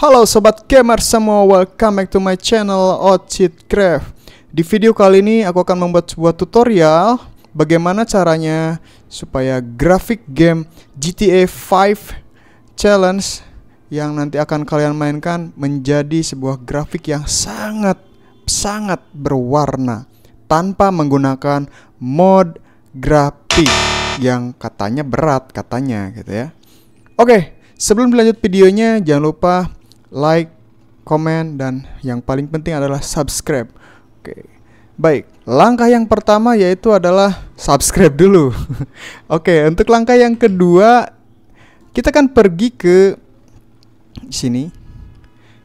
Halo sobat gamer semua, welcome back to my channel Outfit Craft. Di video kali ini aku akan membuat sebuah tutorial bagaimana caranya supaya grafik game GTA 5 Challenge yang nanti akan kalian mainkan menjadi sebuah grafik yang sangat sangat berwarna tanpa menggunakan mod grafik yang katanya berat katanya gitu ya. Oke, sebelum lanjut videonya jangan lupa like, komen, dan yang paling penting adalah subscribe. Oke, baik. Langkah yang pertama yaitu adalah subscribe dulu. Oke, untuk langkah yang kedua, kita kan pergi ke sini.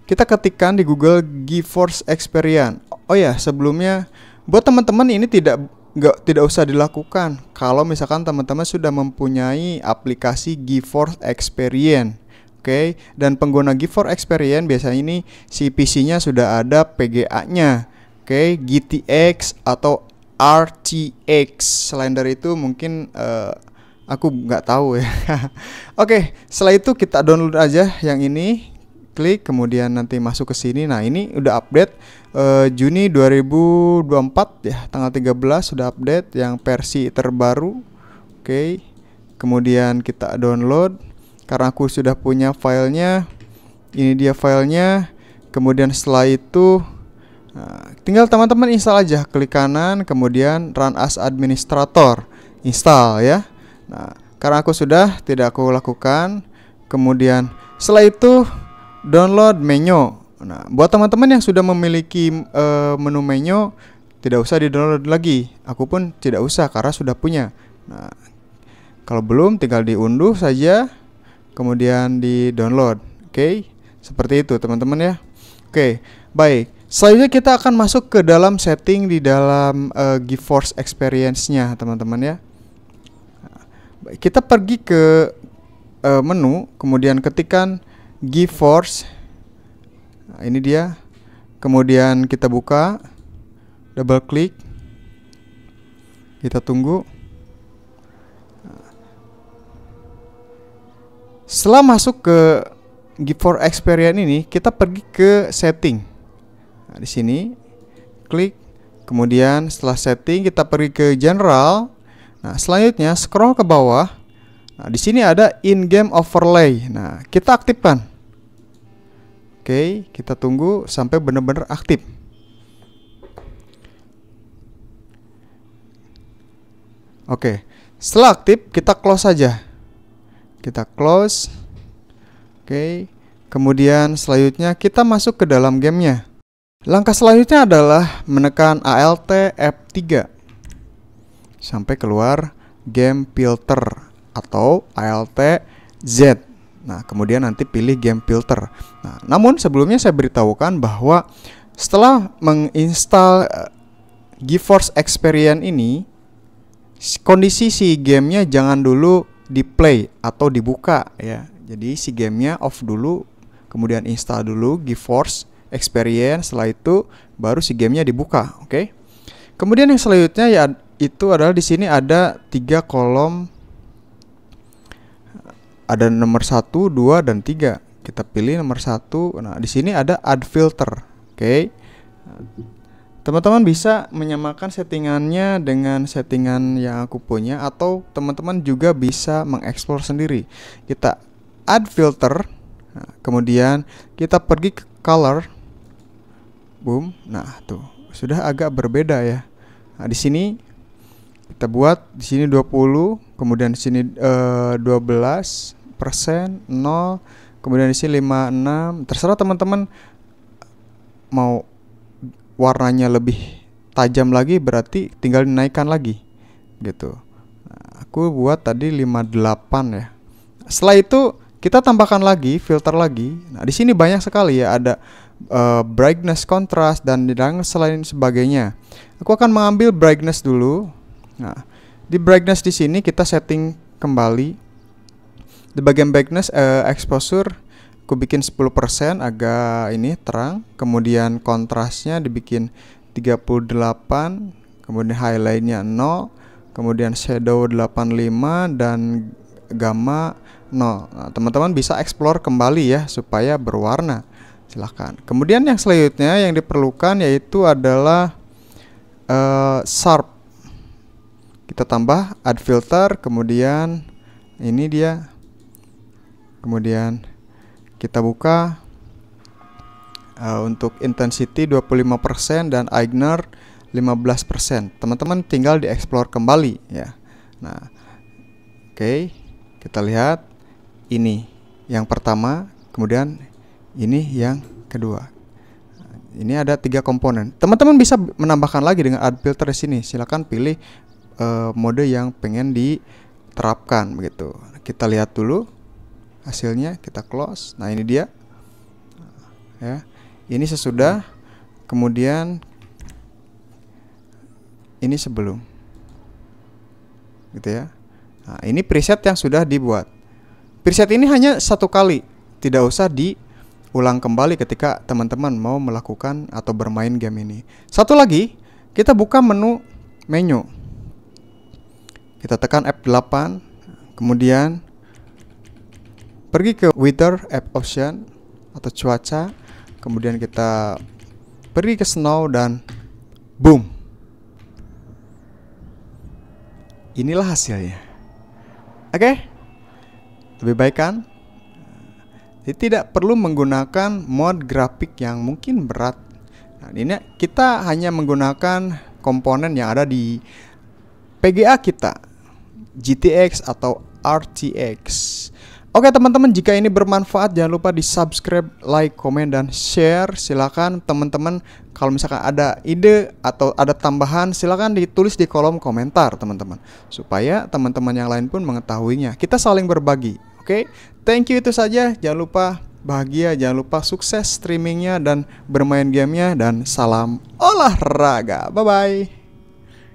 Kita ketikkan di Google GeForce Experience. Oh ya, sebelumnya buat teman-teman ini tidak nggak tidak usah dilakukan kalau misalkan teman-teman sudah mempunyai aplikasi GeForce Experience okay. dan pengguna GeForce Experience biasanya ini si PC-nya sudah ada PGA-nya, oke, okay. GTX atau RTX. Selain dari itu mungkin uh, aku nggak tahu ya. Oke, okay, setelah itu kita download aja yang ini, klik kemudian nanti masuk ke sini. Nah, ini udah update uh, Juni 2024 ya, tanggal 13 sudah update yang versi terbaru. Oke. Okay. Kemudian kita download karena aku sudah punya filenya ini dia filenya kemudian setelah itu eh, tinggal teman-teman install aja klik kanan kemudian run as administrator install ya nah karena aku sudah tidak aku lakukan kemudian setelah itu download menu nah buat teman-teman yang sudah memiliki uh, menu menu tidak usah di download lagi aku pun tidak usah karena sudah punya nah kalau belum tinggal diunduh saja kemudian di download oke okay? seperti itu teman-teman ya oke okay, baik selanjutnya kita akan masuk ke dalam setting di dalam uh, GeForce Experience-nya teman-teman ya kita pergi ke uh, menu kemudian ketikkan GeForce nah, ini dia kemudian kita buka double klik kita tunggu Setelah masuk ke Give for Experience ini, kita pergi ke setting. Nah, di sini klik, kemudian setelah setting kita pergi ke general. Nah, selanjutnya scroll ke bawah. Nah, di sini ada in-game overlay. Nah, kita aktifkan. Oke, kita tunggu sampai benar-benar aktif. Oke, setelah aktif kita close saja kita close oke okay. kemudian selanjutnya kita masuk ke dalam gamenya langkah selanjutnya adalah menekan alt F3 sampai keluar game filter atau alt Z nah kemudian nanti pilih game filter nah namun sebelumnya saya beritahukan bahwa setelah menginstal eh, GeForce Experience ini kondisi si gamenya jangan dulu di play atau dibuka ya. Jadi si gamenya off dulu, kemudian install dulu GeForce Experience, setelah itu baru si gamenya dibuka, oke? Okay? Kemudian yang selanjutnya ya itu adalah di sini ada tiga kolom ada nomor satu dua dan tiga Kita pilih nomor satu Nah, di sini ada add filter. Oke. Okay. Teman-teman bisa menyamakan settingannya dengan settingan yang aku punya atau teman-teman juga bisa mengeksplor sendiri. Kita add filter, nah, kemudian kita pergi ke color, boom, nah tuh sudah agak berbeda ya. Nah, di sini kita buat di sini 20, kemudian di sini eh, 12 persen, 0, kemudian di sini 56. Terserah teman-teman mau warnanya lebih tajam lagi berarti tinggal dinaikkan lagi gitu aku buat tadi 58 ya setelah itu kita tambahkan lagi filter lagi nah di sini banyak sekali ya ada uh, brightness contrast dan dan selain sebagainya aku akan mengambil brightness dulu nah di brightness di sini kita setting kembali di bagian brightness uh, exposure Ku bikin 10% agak ini terang kemudian kontrasnya dibikin 38 kemudian highlightnya 0 kemudian shadow 85 dan gamma 0 nah, teman-teman bisa explore kembali ya supaya berwarna silahkan kemudian yang selanjutnya yang diperlukan yaitu adalah uh, sharp kita tambah add filter kemudian ini dia kemudian kita buka uh, untuk intensity 25% dan Eigner 15%. Teman-teman tinggal di explore kembali ya. Nah, oke, okay, kita lihat ini yang pertama, kemudian ini yang kedua. Ini ada tiga komponen. Teman-teman bisa menambahkan lagi dengan add filter di sini. Silakan pilih uh, mode yang pengen diterapkan begitu. Kita lihat dulu hasilnya kita close nah ini dia ya ini sesudah kemudian ini sebelum gitu ya nah, ini preset yang sudah dibuat preset ini hanya satu kali tidak usah diulang kembali ketika teman-teman mau melakukan atau bermain game ini. Satu lagi, kita buka menu menu. Kita tekan F8, kemudian pergi ke weather app option atau cuaca kemudian kita pergi ke snow dan boom inilah hasilnya oke okay? lebih baik kan jadi tidak perlu menggunakan mod grafik yang mungkin berat nah, ini kita hanya menggunakan komponen yang ada di PGA kita GTX atau RTX Oke teman-teman, jika ini bermanfaat jangan lupa di subscribe, like, komen, dan share. Silahkan teman-teman kalau misalkan ada ide atau ada tambahan silahkan ditulis di kolom komentar teman-teman. Supaya teman-teman yang lain pun mengetahuinya. Kita saling berbagi. Oke, thank you itu saja. Jangan lupa bahagia, jangan lupa sukses streamingnya dan bermain gamenya dan salam olahraga. Bye-bye.